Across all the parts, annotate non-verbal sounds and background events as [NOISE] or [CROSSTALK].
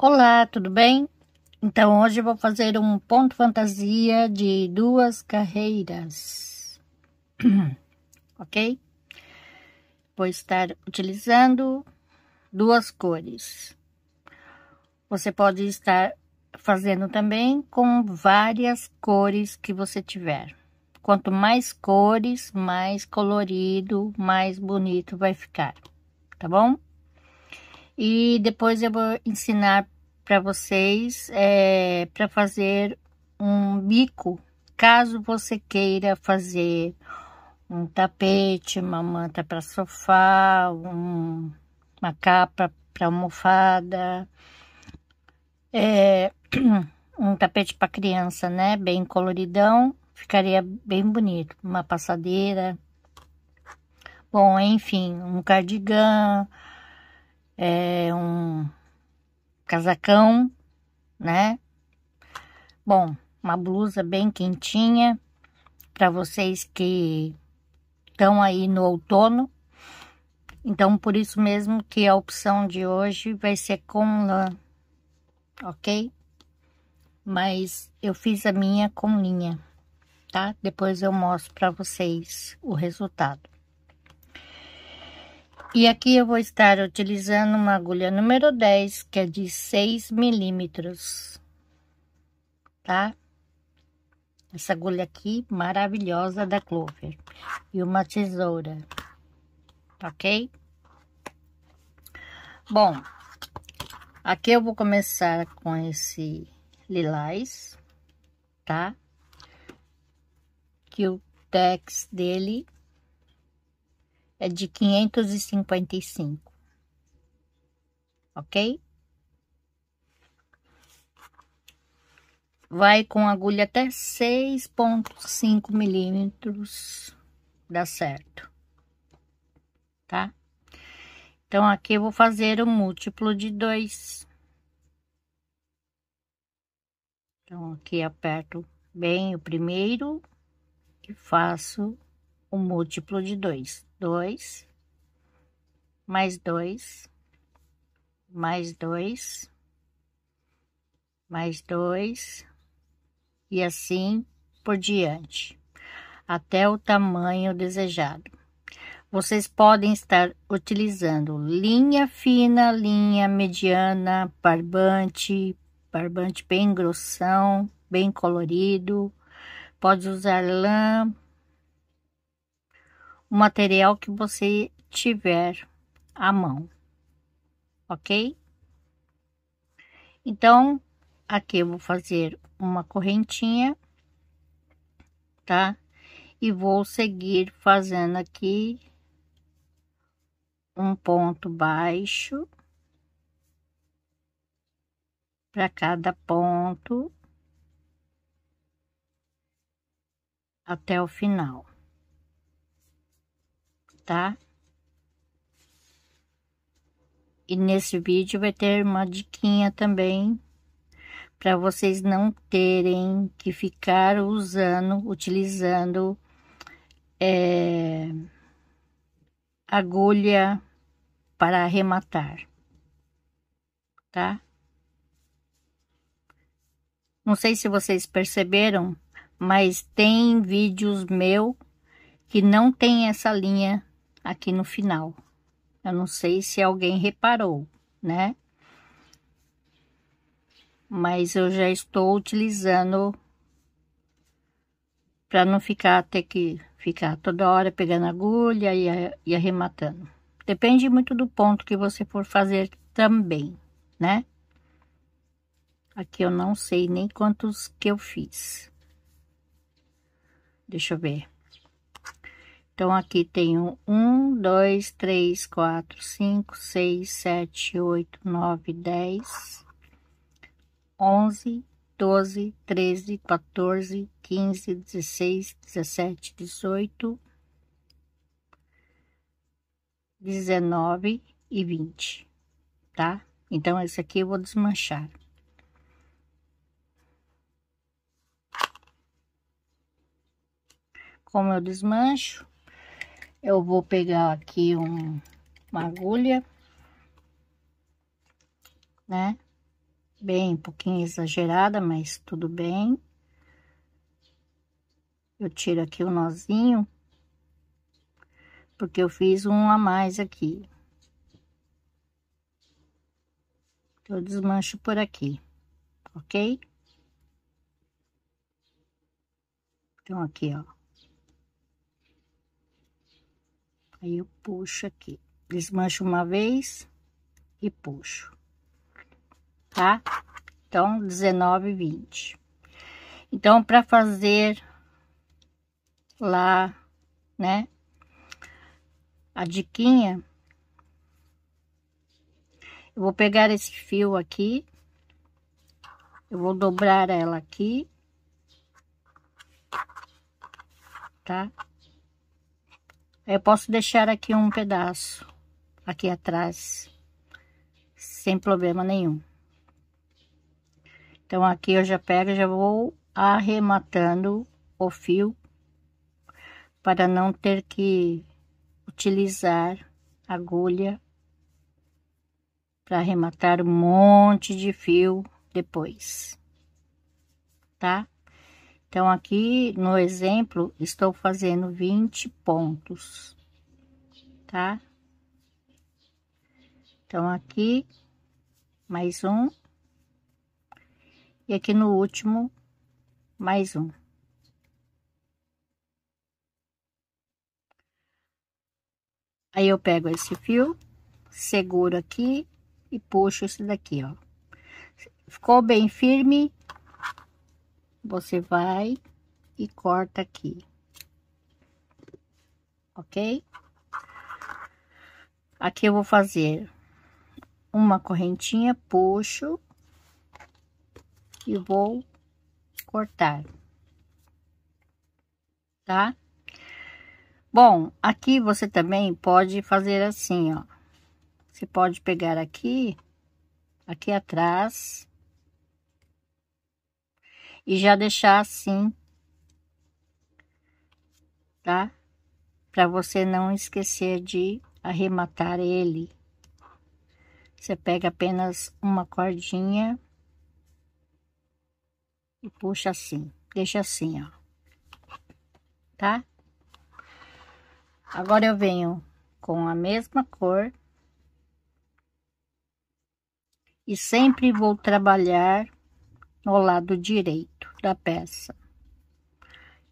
Olá, tudo bem? Então hoje vou fazer um ponto fantasia de duas carreiras, [CLEARS THROAT] ok? Vou estar utilizando duas cores. Você pode estar fazendo também com várias cores que você tiver. Quanto mais cores, mais colorido, mais bonito vai ficar, tá bom? E depois eu vou ensinar para vocês é, para fazer um bico, caso você queira fazer um tapete, uma manta para sofá, um, uma capa para almofada, é, [CLEARS THROAT] um tapete para criança, né? Bem coloridão, ficaria bem bonito. Uma passadeira, bom, enfim, um cardigan, é um casacão, né? Bom, uma blusa bem quentinha para vocês que estão aí no outono. Então, por isso mesmo que a opção de hoje vai ser com lã, ok? Mas eu fiz a minha com linha, tá? Depois eu mostro para vocês o resultado. E aqui eu vou estar utilizando uma agulha número 10, que é de 6 milímetros, tá? Essa agulha aqui, maravilhosa, da Clover. E uma tesoura, ok? Bom, aqui eu vou começar com esse lilás, tá? Que o tex dele é de 555, ok? Vai com agulha até 6,5 milímetros, dá certo, tá? Então, aqui eu vou fazer um múltiplo de 2. Então, aqui aperto bem o primeiro e faço o um múltiplo de 2 dois, mais dois, mais dois, mais dois, e assim por diante, até o tamanho desejado. Vocês podem estar utilizando linha fina, linha mediana, barbante, barbante bem grossão, bem colorido. Pode usar lã, o material que você tiver à mão, ok? Então, aqui eu vou fazer uma correntinha, tá? E vou seguir fazendo aqui um ponto baixo para cada ponto até o final tá? E nesse vídeo vai ter uma diquinha também para vocês não terem que ficar usando, utilizando é, agulha para arrematar, tá? Não sei se vocês perceberam, mas tem vídeos meu que não tem essa linha aqui no final. Eu não sei se alguém reparou, né? Mas eu já estou utilizando para não ficar ter que ficar toda hora pegando agulha e, e arrematando. Depende muito do ponto que você for fazer também, né? Aqui eu não sei nem quantos que eu fiz. Deixa eu ver. Então, aqui tenho um, dois, três, quatro, cinco, seis, sete, oito, nove, dez, onze, doze, treze, quatorze, quinze, dezesseis, dezessete, dezoito, dezenove e vinte, tá? Então, esse aqui eu vou desmanchar. Como eu desmancho, eu vou pegar aqui um, uma agulha, né? Bem, um pouquinho exagerada, mas tudo bem. Eu tiro aqui o nozinho, porque eu fiz um a mais aqui. Eu desmancho por aqui, ok? Então, aqui, ó. Aí eu puxo aqui. Desmancho uma vez e puxo. Tá? Então, 19, 20. Então, para fazer lá, né? A diquinha. Eu vou pegar esse fio aqui. Eu vou dobrar ela aqui. Tá? Eu posso deixar aqui um pedaço, aqui atrás, sem problema nenhum. Então, aqui eu já pego, já vou arrematando o fio para não ter que utilizar agulha para arrematar um monte de fio depois, tá? Então, aqui no exemplo, estou fazendo 20 pontos, tá? Então, aqui, mais um. E aqui no último, mais um. Aí, eu pego esse fio, seguro aqui e puxo esse daqui, ó. Ficou bem firme, você vai e corta aqui. Ok? Aqui eu vou fazer uma correntinha, puxo e vou cortar. Tá? Bom, aqui você também pode fazer assim, ó. Você pode pegar aqui, aqui atrás, e já deixar assim, tá? Para você não esquecer de arrematar ele. Você pega apenas uma cordinha e puxa assim, deixa assim, ó. Tá? Agora eu venho com a mesma cor e sempre vou trabalhar no lado direito da peça.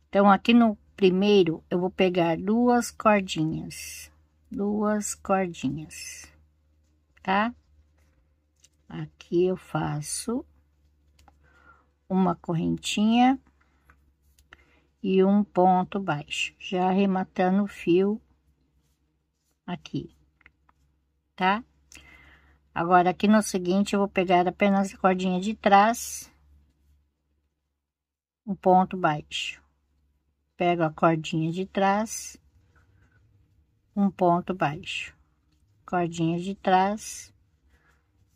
Então, aqui no primeiro, eu vou pegar duas cordinhas, duas cordinhas, tá? Aqui eu faço uma correntinha e um ponto baixo, já arrematando o fio aqui, tá? Agora, aqui no seguinte, eu vou pegar apenas a cordinha de trás um ponto baixo. Pego a cordinha de trás, um ponto baixo. Cordinha de trás,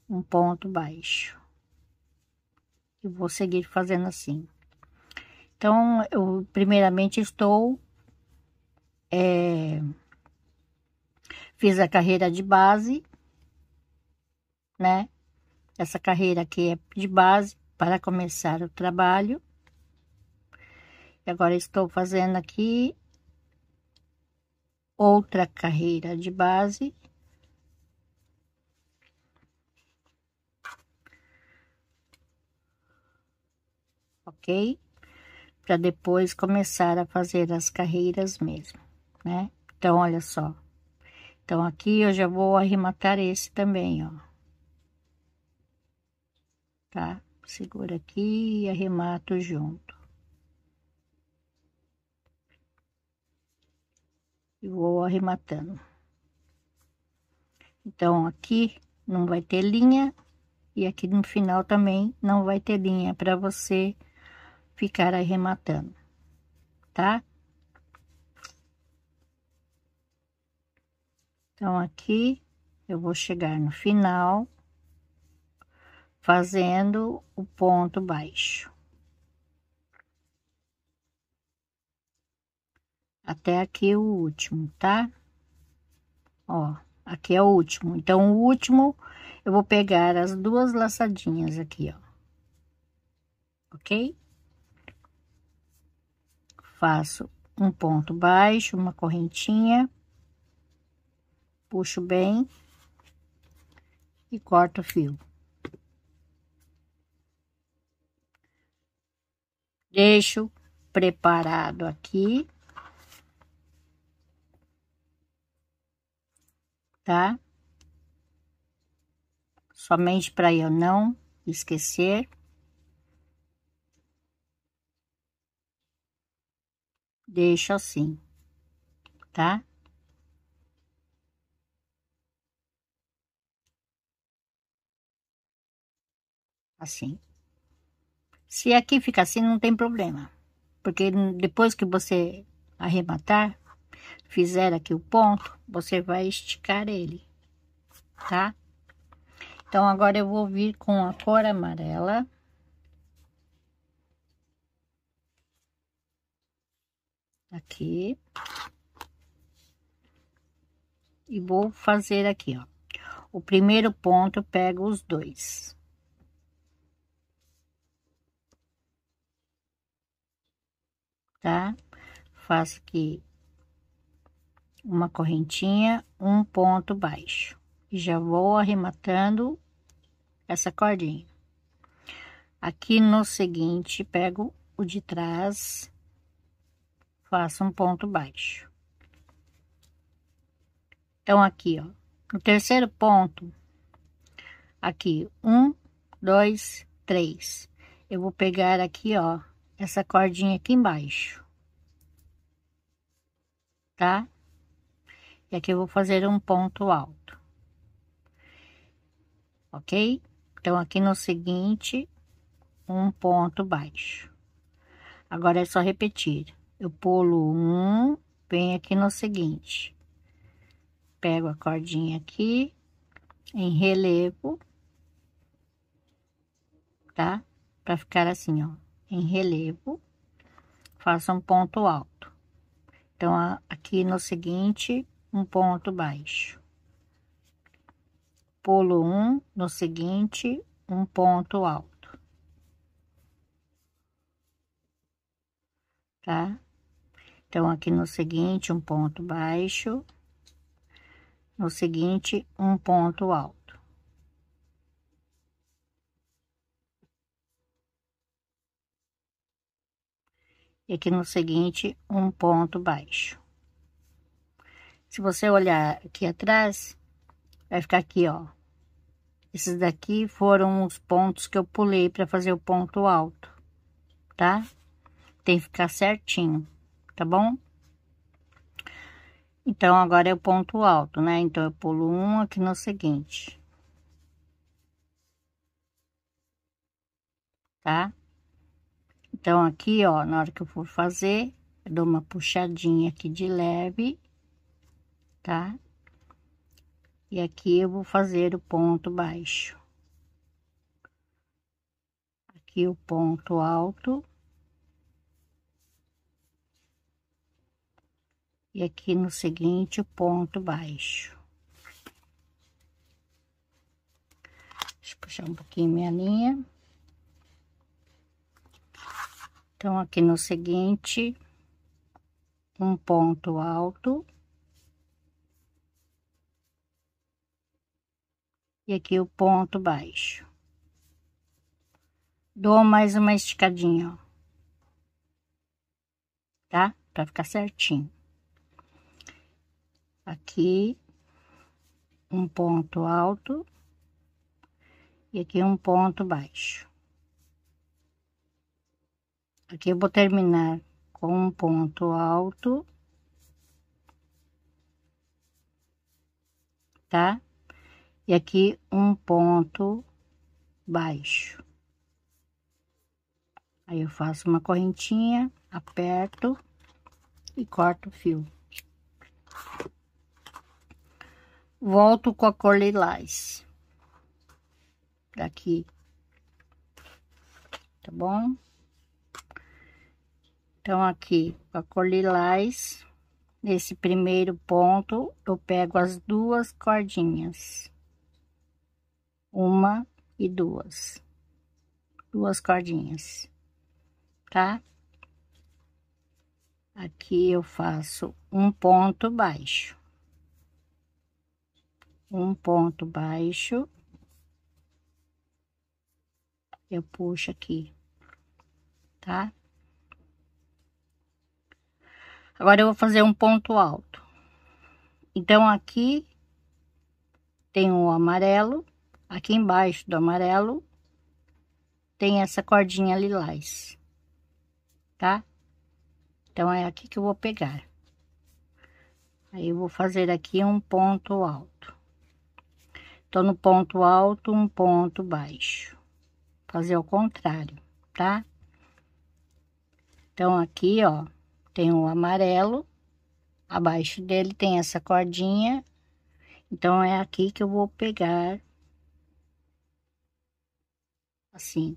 um ponto baixo. E vou seguir fazendo assim. Então, eu primeiramente estou... É, fiz a carreira de base, né? Essa carreira aqui é de base para começar o trabalho. E agora estou fazendo aqui outra carreira de base. Ok? Para depois começar a fazer as carreiras mesmo, né? Então, olha só. Então, aqui eu já vou arrematar esse também, ó. Tá? Segura aqui e arremato junto. e vou arrematando. Então, aqui não vai ter linha e aqui no final também não vai ter linha para você ficar arrematando, tá? Então, aqui eu vou chegar no final fazendo o ponto baixo. Até aqui é o último, tá? Ó, aqui é o último. Então, o último, eu vou pegar as duas laçadinhas aqui, ó. Ok? Faço um ponto baixo, uma correntinha. Puxo bem. E corto o fio. Deixo preparado aqui. tá? Somente para eu não esquecer. Deixo assim, tá? Assim. Se aqui fica assim, não tem problema. Porque depois que você arrematar, fizer aqui o ponto, você vai esticar ele, tá? Então, agora eu vou vir com a cor amarela. Aqui. E vou fazer aqui, ó. O primeiro ponto, pego os dois. Tá? Faço aqui uma correntinha, um ponto baixo. E já vou arrematando essa cordinha. Aqui no seguinte, pego o de trás, faço um ponto baixo. Então, aqui, ó, no terceiro ponto, aqui, um, dois, três. Eu vou pegar aqui, ó, essa cordinha aqui embaixo, tá? E aqui eu vou fazer um ponto alto. Ok? Então, aqui no seguinte, um ponto baixo. Agora, é só repetir. Eu pulo um, venho aqui no seguinte. Pego a cordinha aqui, em relevo, tá? Pra ficar assim, ó, em relevo. Faço um ponto alto. Então, aqui no seguinte, um ponto baixo. Pulo um, no seguinte, um ponto alto. Tá? Então, aqui no seguinte, um ponto baixo. No seguinte, um ponto alto. e aqui no seguinte um ponto baixo. Se você olhar aqui atrás, vai ficar aqui, ó. Esses daqui foram os pontos que eu pulei para fazer o ponto alto, tá? Tem que ficar certinho, tá bom? Então, agora é o ponto alto, né? Então, eu pulo um aqui no seguinte. Tá? Então, aqui, ó, na hora que eu for fazer, eu dou uma puxadinha aqui de leve tá? E aqui eu vou fazer o ponto baixo. Aqui o ponto alto. E aqui no seguinte, o ponto baixo. Deixa eu puxar um pouquinho minha linha. Então, aqui no seguinte, um ponto alto. e aqui o ponto baixo. Dou mais uma esticadinha, ó. Tá? Pra ficar certinho. Aqui, um ponto alto e aqui um ponto baixo. Aqui eu vou terminar com um ponto alto, tá? e aqui um ponto baixo. Aí eu faço uma correntinha, aperto e corto o fio. Volto com a cor lilás. Daqui. Tá bom? Então, aqui, com a cor lilás, nesse primeiro ponto, eu pego as duas cordinhas uma e duas, duas cordinhas, tá? Aqui eu faço um ponto baixo, um ponto baixo, eu puxo aqui, tá? Agora, eu vou fazer um ponto alto. Então, aqui tem o amarelo, Aqui embaixo do amarelo tem essa cordinha lilás, tá? Então, é aqui que eu vou pegar. Aí, eu vou fazer aqui um ponto alto. Tô no ponto alto, um ponto baixo. Fazer ao contrário, tá? Então, aqui, ó, tem o amarelo. Abaixo dele tem essa cordinha. Então, é aqui que eu vou pegar assim,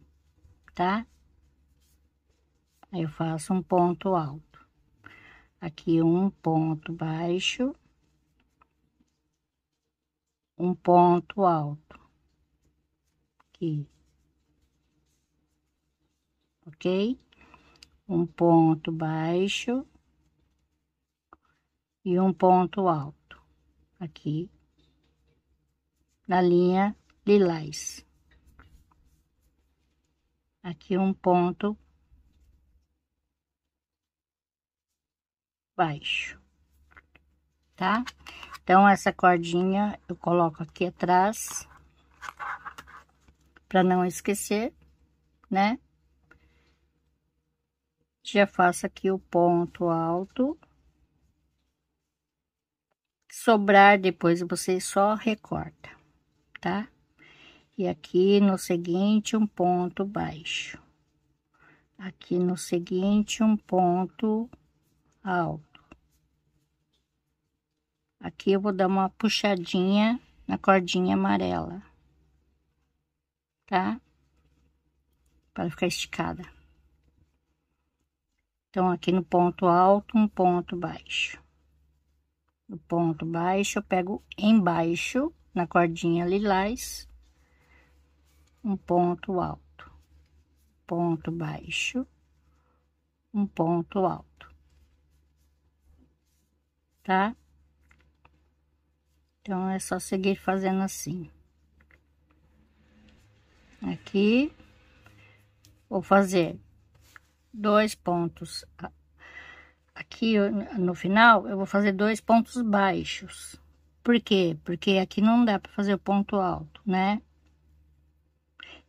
tá? Aí eu faço um ponto alto. Aqui um ponto baixo. Um ponto alto. Aqui. Ok? Um ponto baixo. E um ponto alto. Aqui. Na linha lilás aqui um ponto baixo, tá? Então, essa cordinha eu coloco aqui atrás, para não esquecer, né? Já faço aqui o ponto alto. Sobrar, depois você só recorta, tá? e aqui no seguinte um ponto baixo, aqui no seguinte um ponto alto. Aqui eu vou dar uma puxadinha na cordinha amarela, tá? Para ficar esticada. Então, aqui no ponto alto, um ponto baixo. No ponto baixo, eu pego embaixo, na cordinha lilás, um ponto alto, ponto baixo, um ponto alto, tá? Então, é só seguir fazendo assim. Aqui, vou fazer dois pontos aqui no final, eu vou fazer dois pontos baixos. Por quê? Porque aqui não dá para fazer o ponto alto, né?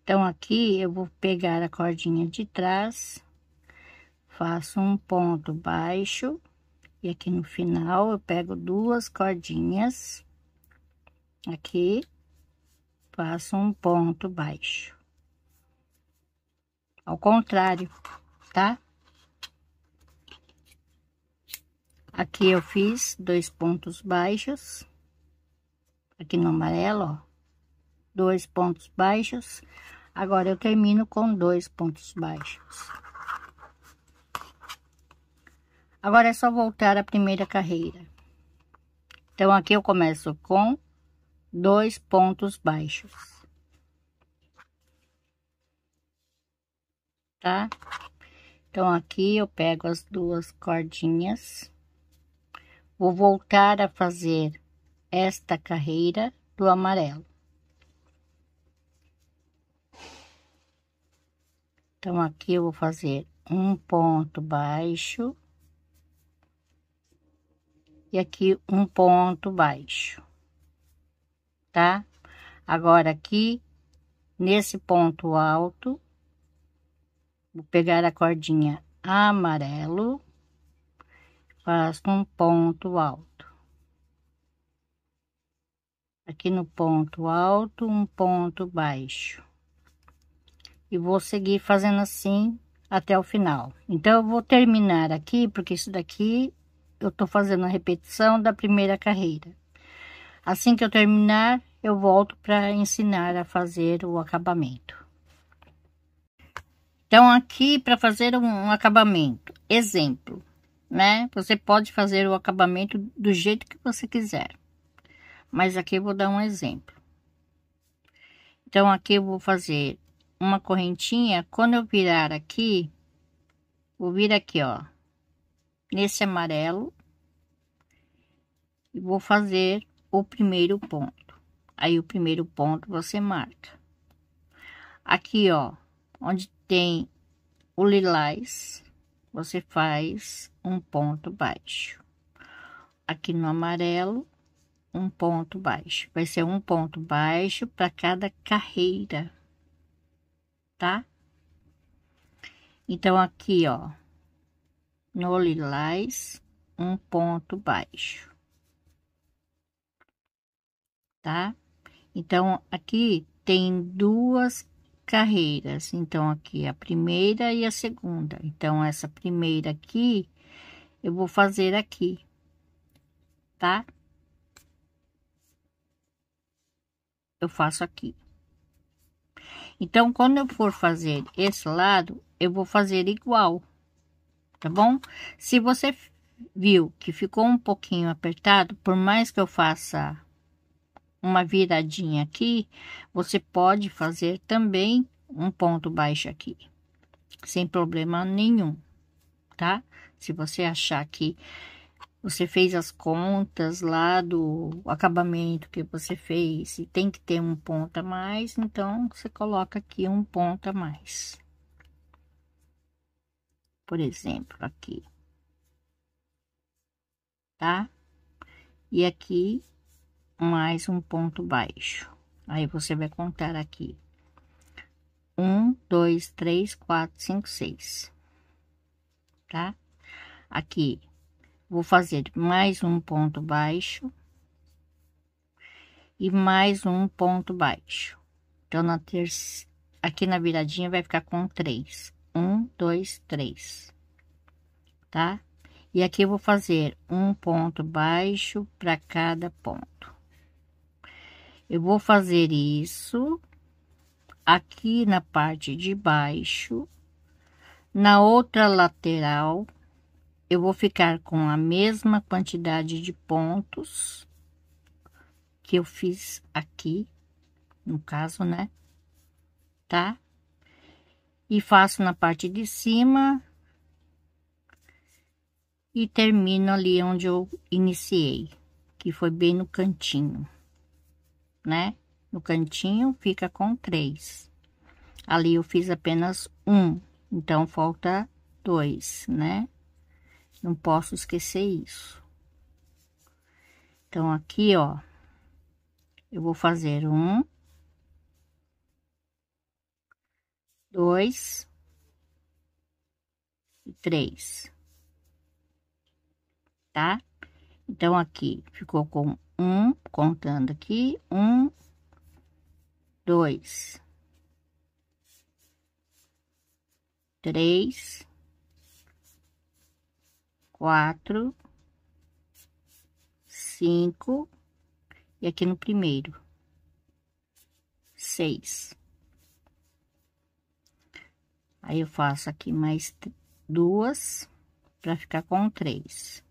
Então, aqui eu vou pegar a cordinha de trás, faço um ponto baixo, e aqui no final eu pego duas cordinhas, aqui, faço um ponto baixo. Ao contrário, tá? Aqui eu fiz dois pontos baixos, aqui no amarelo, ó dois pontos baixos. Agora, eu termino com dois pontos baixos. Agora, é só voltar a primeira carreira. Então, aqui eu começo com dois pontos baixos. Tá? Então, aqui eu pego as duas cordinhas. Vou voltar a fazer esta carreira do amarelo. Então, aqui eu vou fazer um ponto baixo. E aqui um ponto baixo. Tá? Agora, aqui, nesse ponto alto, vou pegar a cordinha amarelo, faço um ponto alto. Aqui no ponto alto, um ponto baixo e vou seguir fazendo assim até o final. Então, eu vou terminar aqui, porque isso daqui eu tô fazendo a repetição da primeira carreira. Assim que eu terminar, eu volto para ensinar a fazer o acabamento. Então, aqui para fazer um acabamento, exemplo, né? Você pode fazer o acabamento do jeito que você quiser, mas aqui eu vou dar um exemplo. Então, aqui eu vou fazer uma correntinha, quando eu virar aqui, vou vir aqui, ó, nesse amarelo, e vou fazer o primeiro ponto. Aí, o primeiro ponto você marca. Aqui, ó, onde tem o lilás, você faz um ponto baixo. Aqui no amarelo, um ponto baixo. Vai ser um ponto baixo para cada carreira tá? Então, aqui, ó, no lilás, um ponto baixo. Tá? Então, aqui tem duas carreiras. Então, aqui é a primeira e a segunda. Então, essa primeira aqui, eu vou fazer aqui, tá? Eu faço aqui. Então, quando eu for fazer esse lado, eu vou fazer igual, tá bom? Se você viu que ficou um pouquinho apertado, por mais que eu faça uma viradinha aqui, você pode fazer também um ponto baixo aqui, sem problema nenhum, tá? Se você achar que você fez as contas lá do acabamento que você fez e tem que ter um ponto a mais, então você coloca aqui um ponto a mais. Por exemplo, aqui. Tá? E aqui, mais um ponto baixo. Aí você vai contar aqui. Um, dois, três, quatro, cinco, seis. Tá? Aqui, Vou fazer mais um ponto baixo. E mais um ponto baixo. Então, na terceira, aqui na viradinha vai ficar com três. Um, dois, três. Tá? E aqui eu vou fazer um ponto baixo para cada ponto. Eu vou fazer isso aqui na parte de baixo, na outra lateral, eu vou ficar com a mesma quantidade de pontos que eu fiz aqui, no caso, né? Tá? E faço na parte de cima e termino ali onde eu iniciei, que foi bem no cantinho, né? No cantinho fica com três. Ali eu fiz apenas um, então falta dois, né? Não posso esquecer isso. Então, aqui, ó, eu vou fazer um, dois e três, tá? Então, aqui ficou com um, contando aqui, um, dois, três, quatro, cinco, e aqui no primeiro, seis. Aí, eu faço aqui mais duas, para ficar com três.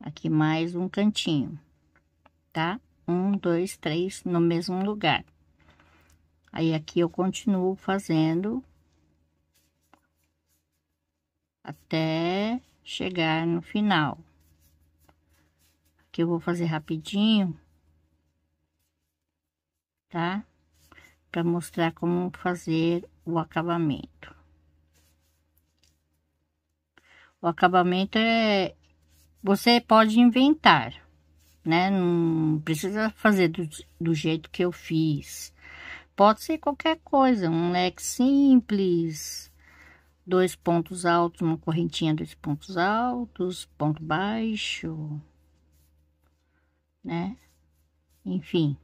Aqui mais um cantinho, tá? Um, dois, três, no mesmo lugar. Aí, aqui eu continuo fazendo até chegar no final. Aqui eu vou fazer rapidinho, tá? Para mostrar como fazer o acabamento. O acabamento é... Você pode inventar, né? Não precisa fazer do, do jeito que eu fiz. Pode ser qualquer coisa, um leque simples, dois pontos altos, uma correntinha, dois pontos altos, ponto baixo, né? Enfim.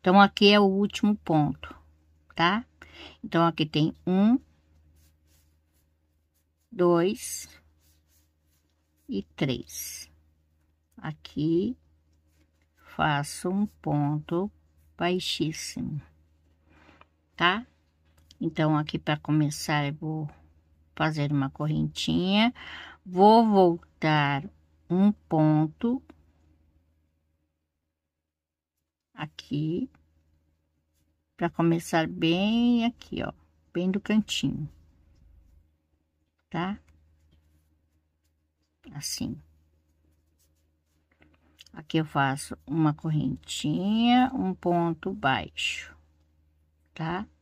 Então, aqui é o último ponto, tá? Então, aqui tem um, dois e três. Aqui, faço um ponto baixíssimo, tá? Então, aqui para começar, eu vou fazer uma correntinha, vou voltar um ponto aqui, para começar bem aqui, ó, bem do cantinho, tá? Assim. Aqui eu faço uma correntinha, um ponto baixo, tá? Tá?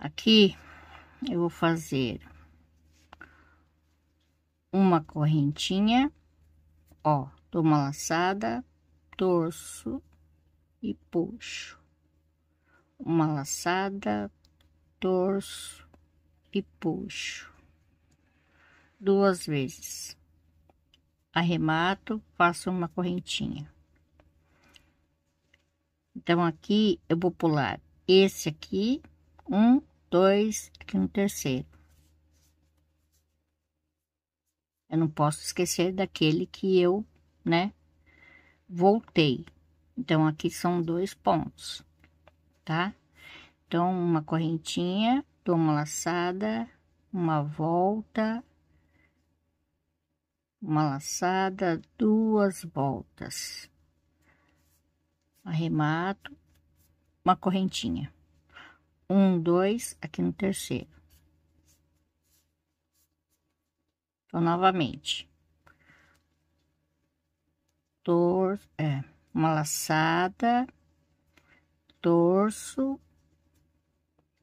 Aqui, eu vou fazer uma correntinha, ó, dou uma laçada, torço e puxo. Uma laçada, torço e puxo. Duas vezes. Arremato, faço uma correntinha. Então, aqui eu vou pular esse aqui um, dois, aqui no terceiro. Eu não posso esquecer daquele que eu, né, voltei. Então, aqui são dois pontos, tá? Então, uma correntinha, dou uma laçada, uma volta, uma laçada, duas voltas, arremato, uma correntinha um, dois, aqui no terceiro. Então, novamente. Tor, é, uma laçada, torço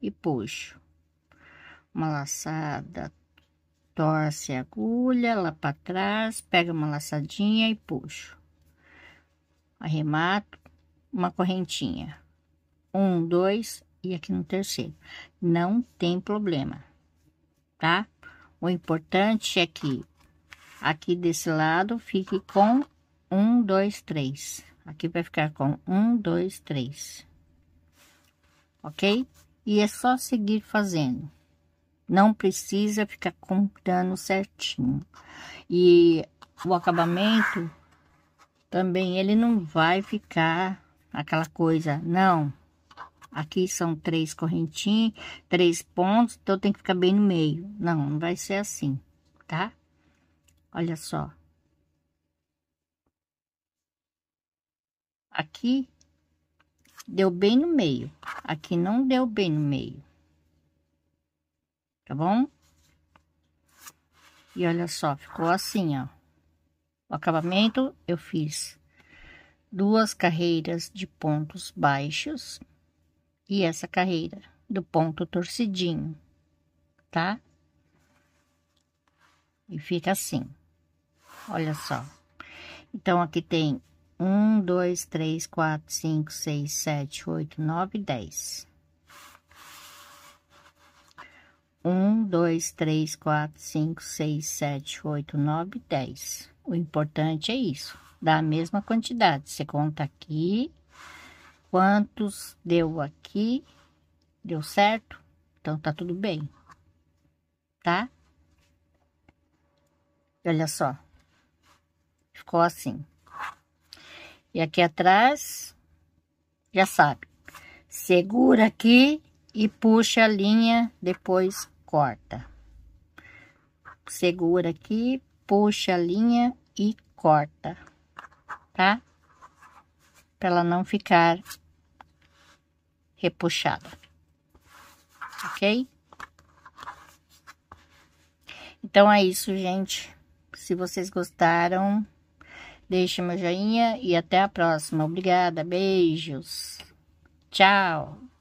e puxo. Uma laçada, torce a agulha lá para trás, pega uma laçadinha e puxo. Arremato uma correntinha. Um, dois, e aqui no terceiro. Não tem problema, tá? O importante é que aqui desse lado fique com um, dois, três. Aqui vai ficar com um, dois, três. Ok? E é só seguir fazendo. Não precisa ficar contando certinho. E o acabamento também, ele não vai ficar aquela coisa, não. Aqui são três correntinhas, três pontos, então tem que ficar bem no meio. Não, não vai ser assim, tá? Olha só. Aqui deu bem no meio, aqui não deu bem no meio. Tá bom? E olha só, ficou assim, ó. O acabamento eu fiz duas carreiras de pontos baixos e essa carreira do ponto torcidinho, tá? E fica assim, olha só. Então, aqui tem um, dois, três, quatro, cinco, seis, sete, oito, nove, dez. Um, dois, três, quatro, cinco, seis, sete, oito, nove, dez. O importante é isso, dá a mesma quantidade. Você conta aqui, quantos deu aqui, deu certo, então tá tudo bem, tá? Olha só, ficou assim. E aqui atrás, já sabe, segura aqui e puxa a linha, depois corta. Segura aqui, puxa a linha e corta, tá? Pra ela não ficar puxada, Ok? Então é isso, gente. Se vocês gostaram, deixe meu joinha e até a próxima. Obrigada, beijos. Tchau.